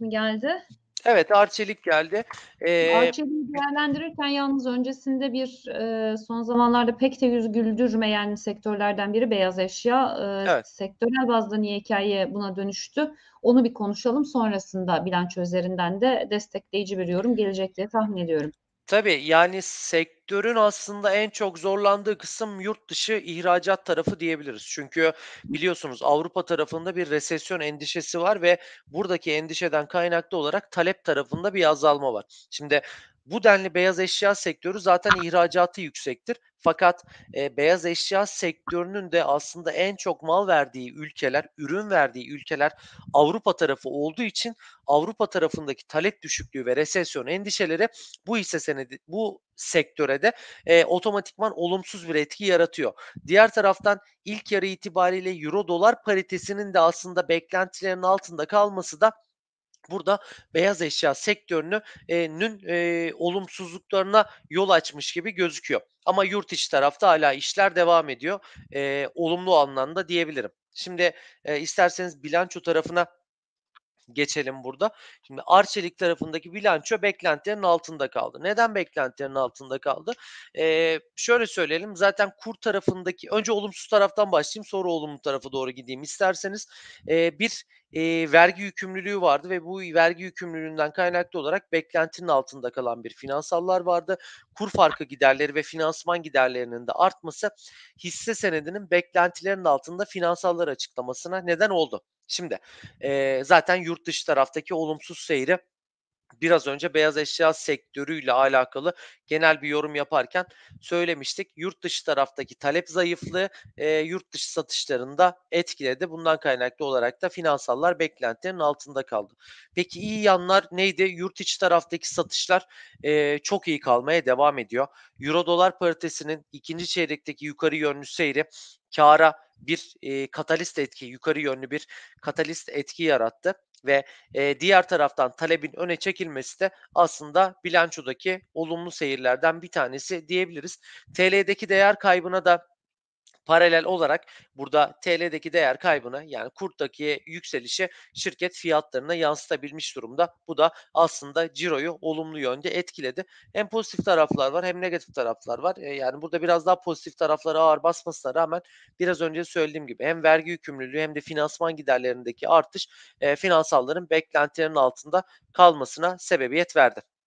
mi geldi? Evet Arçelik geldi. Ee, Arçelik'i değerlendirirken yalnız öncesinde bir e, son zamanlarda pek de yüz güldürmeyen sektörlerden biri beyaz eşya. E, evet. Sektörel bazda niye hikaye buna dönüştü? Onu bir konuşalım. Sonrasında bilanço üzerinden de destekleyici bir yorum gelecek diye tahmin ediyorum. Tabii yani sek sektörün aslında en çok zorlandığı kısım yurt dışı ihracat tarafı diyebiliriz. Çünkü biliyorsunuz Avrupa tarafında bir resesyon endişesi var ve buradaki endişeden kaynaklı olarak talep tarafında bir azalma var. Şimdi bu denli beyaz eşya sektörü zaten ihracatı yüksektir. Fakat e, beyaz eşya sektörünün de aslında en çok mal verdiği ülkeler, ürün verdiği ülkeler Avrupa tarafı olduğu için Avrupa tarafındaki talep düşüklüğü ve resesyon endişeleri bu hisse senedi bu sektöre de e, otomatikman olumsuz bir etki yaratıyor. Diğer taraftan ilk yarı itibariyle euro dolar paritesinin de aslında beklentilerin altında kalması da burada beyaz eşya sektörünün e, olumsuzluklarına yol açmış gibi gözüküyor. Ama yurt içi tarafta hala işler devam ediyor. E, olumlu anlamda diyebilirim. Şimdi e, isterseniz bilanço tarafına geçelim burada. Şimdi Arçelik tarafındaki bilanço beklentilerin altında kaldı. Neden beklentilerin altında kaldı? Ee, şöyle söyleyelim zaten kur tarafındaki önce olumsuz taraftan başlayayım sonra olumlu tarafa doğru gideyim isterseniz. Ee, bir e, vergi yükümlülüğü vardı ve bu vergi yükümlülüğünden kaynaklı olarak beklentinin altında kalan bir finansallar vardı. Kur farkı giderleri ve finansman giderlerinin de artması hisse senedinin beklentilerin altında finansallar açıklamasına neden oldu. Şimdi e, zaten yurt dışı taraftaki olumsuz seyri biraz önce beyaz eşya sektörüyle alakalı genel bir yorum yaparken söylemiştik. Yurt dışı taraftaki talep zayıflığı e, yurt dışı satışlarında etkiledi. Bundan kaynaklı olarak da finansallar beklentilerin altında kaldı. Peki iyi yanlar neydi? Yurt içi taraftaki satışlar e, çok iyi kalmaya devam ediyor. Euro dolar paritesinin ikinci çeyrekteki yukarı yönlü seyri kara bir e, katalist etki, yukarı yönlü bir katalist etki yarattı ve e, diğer taraftan talebin öne çekilmesi de aslında bilançodaki olumlu seyirlerden bir tanesi diyebiliriz. TL'deki değer kaybına da paralel olarak burada TL'deki değer kaybına yani kurttaki yükselişi şirket fiyatlarına yansıtabilmiş durumda. Bu da aslında ciroyu olumlu yönde etkiledi. Hem pozitif taraflar var hem negatif taraflar var. E, yani burada biraz daha pozitif taraflara ağır basmasına rağmen biraz önce söylediğim gibi hem vergi yükümlülüğü hem de finansman giderlerindeki artış e, finansalların beklentilerinin altında kalmasına sebebiyet verdi.